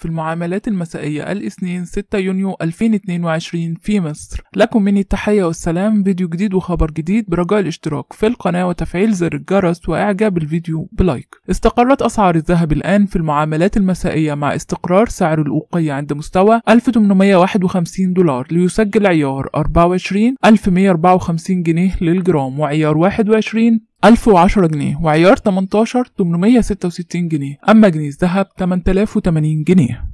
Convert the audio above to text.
في المعاملات المسائية الاثنين 6 يونيو 2022 في مصر لكم مني التحية والسلام فيديو جديد وخبر جديد برجاء الاشتراك في القناة وتفعيل زر الجرس وإعجاب الفيديو بلايك استقرت أسعار الذهب الآن في المعاملات المسائية مع استقرار سعر الأوقية عند مستوى 1851 دولار ليسجل عيار 24 1154 جنيه للجرام وعيار 21 1010 جنيه وعيار 18 866 جنيه أما جنيه الذهب 8080 جنيه